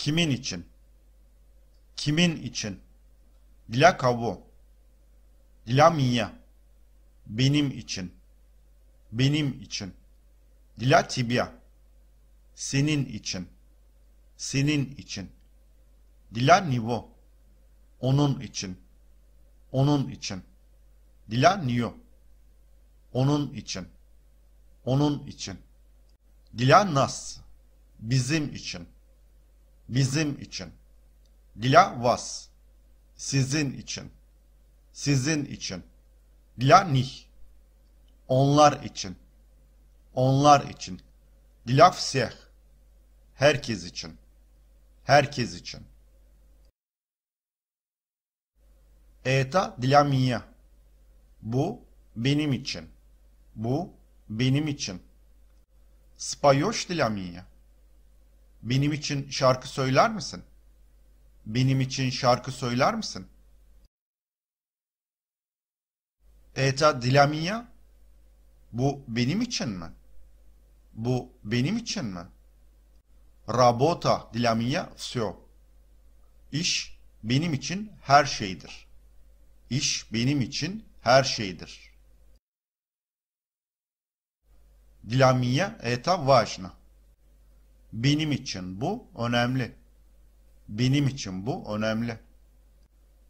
Kimin için? Kimin için? Dla kogo? Dla mnie. Benim için. Benim için. Dla тебя. Senin için. Senin için. Dla него. Onun için. Onun için. Dla нее. Onun için. Onun için. Dla nas. Bizim için bizim için. Для вас, sizin için. Sizin için. Для них, onlar için. Onlar için. Для всех, herkes için. Herkes için. Это для меня. Bu benim için. Bu benim için. Споешь для меня? Benim için şarkı söyler misin? Benim için şarkı söyler misin? Eta dilamia? Bu benim için mi? Bu benim için mi? Rabota dilamia все. İş benim için her şeydir. İş benim için her şeydir. Для меня это важно. Benim için bu önemli. Benim için bu önemli.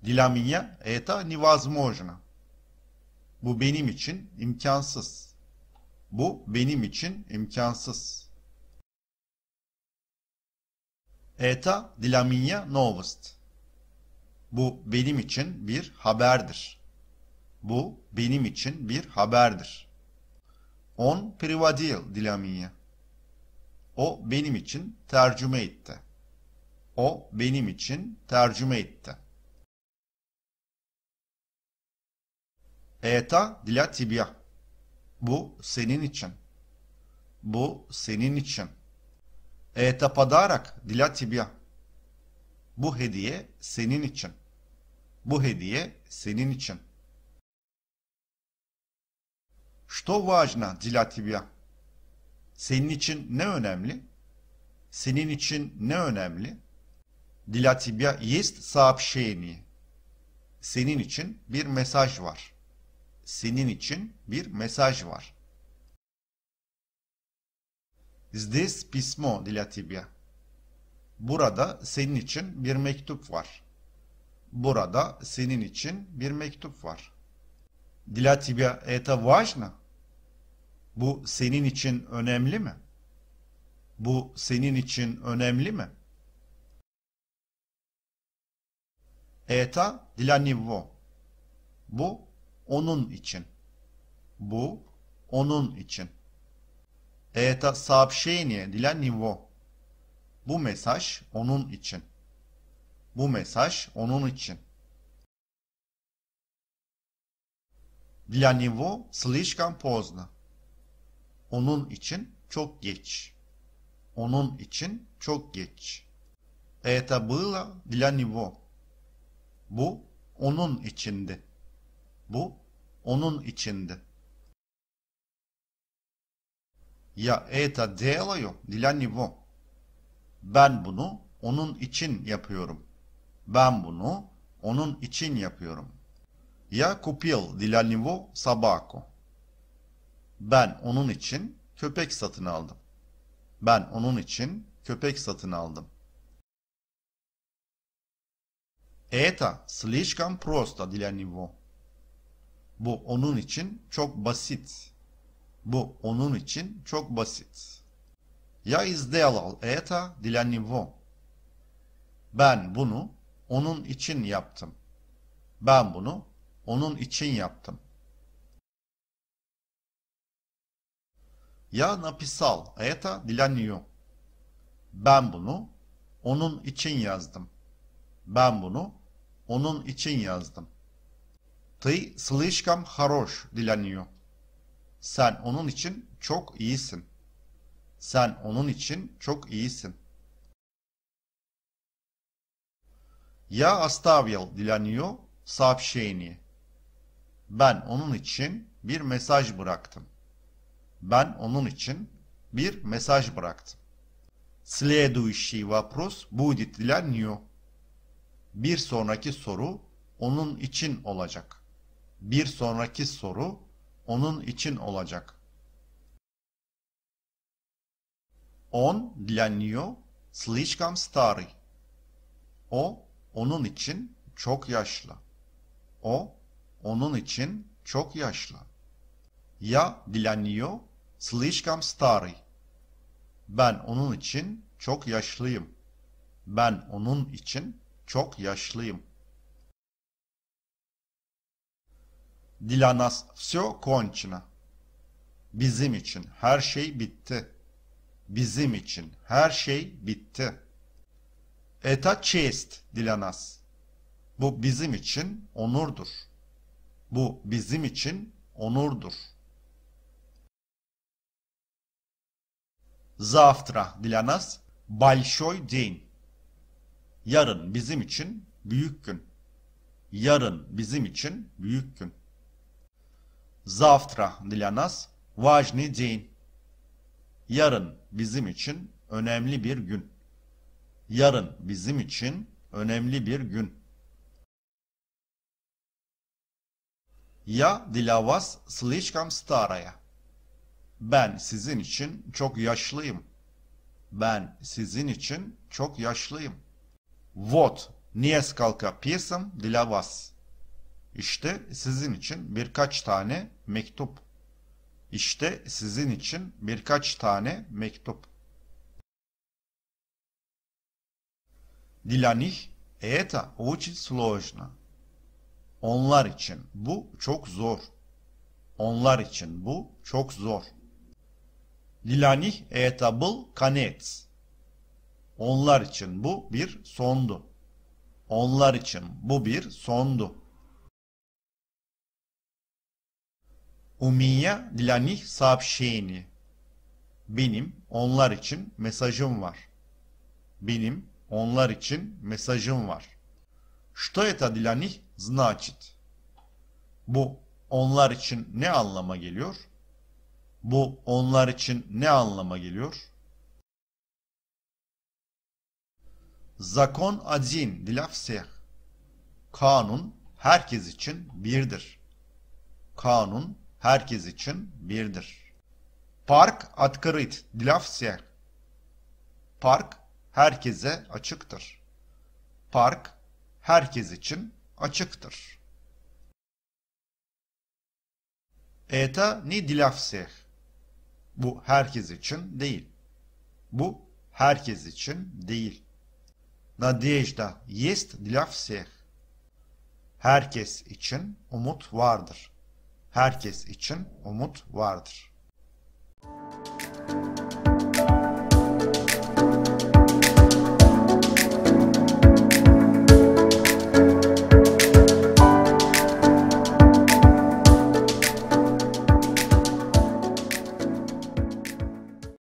Dilaminya eta это невозможно. Bu benim için imkansız. Bu benim için imkansız. Это для меня Bu benim için bir haberdir. Bu benim için bir haberdir. Он приводил для o benim için tercüme etti. O benim için tercüme etti. Eta dila Bu senin için. Bu senin için. Eta padarak dila Bu hediye senin için. Bu hediye senin için. Что важно для тебя? Senin için ne önemli? Senin için ne önemli? Для тебя есть сообщение. Senin için bir mesaj var. Senin için bir mesaj var. Здесь письмо для тебя. Burada senin için bir mektup var. Burada senin için bir mektup var. Для тебя это важно? Bu senin için önemli mi? Bu senin için önemli mi? Eta dilanivo. Bu onun için. Bu onun için. Eta сообщение dilanivo. Bu mesaj onun için. Bu mesaj onun için. Для него слишком поздно. Onun için çok geç. Onun için çok geç. Это было для него. Bu onun içindi. Bu onun içindi. Я это делаю для него. Ben bunu onun için yapıyorum. Ben bunu onun için yapıyorum. Я купил для него собаку. Ben onun için köpek satın aldım. Ben onun için köpek satın aldım. Это слишком просто для него. Bu onun için çok basit. Bu onun için çok basit. Я сделал это для него. Ben bunu onun için yaptım. Ben bunu onun için yaptım. Я написал это для нее. Ben bunu onun için yazdım. Ben bunu onun için yazdım. Ты слишком хорош для нее. Sen onun için çok iyisin. Sen onun için çok iyisin. Я оставил для нее сообщение. Ben onun için bir mesaj bıraktım. Ben onun için bir mesaj bıraktım. Следующий вопрос будет для нее. Bir sonraki soru onun için olacak. Bir sonraki soru onun için olacak. Он для нее слишком старый. O onun için çok yaşlı. O onun için çok yaşlı. Я для нее Слишком старый. Ben onun için çok yaşlıyım. Ben onun için çok yaşlıyım. Для нас все кончено. Bizim için her şey bitti. Bizim için her şey bitti. Это честь для нас. Bu bizim için onurdur. Bu bizim için onurdur. Завтра для нас большой день. Yarın bizim için büyük gün. Yarın bizim için büyük gün. Завтра для нас важный день. Yarın bizim için önemli bir gün. Yarın bizim için önemli bir gün. Я для вас слишком старая. Ben sizin için çok yaşlıyım. Ben sizin için çok yaşlıyım. Вот несколько писем для вас. İşte sizin için birkaç tane mektup. İşte sizin için birkaç tane mektup. Для них это очень сложно. Onlar için bu çok zor. Onlar için bu çok zor. Lilanih etabıl kanet. Onlar için bu bir sondu. Onlar için bu bir sondu. Umiye lilanih sabşeyni. Benim onlar için mesajım var. Benim onlar için mesajım var. Что это для них значит? Bu onlar için ne anlama geliyor? Bu onlar için ne anlama geliyor? Zakon adzin dilafseh. Kanun herkes için birdir. Kanun herkes için birdir. Park открыт dilafseh. Park herkese açıktır. Park herkes için açıktır. Eta ni dilafseh? Bu herkes için değil. Bu herkes için değil. Надежда есть для всех. Herkes için umut vardır. Herkes için umut vardır.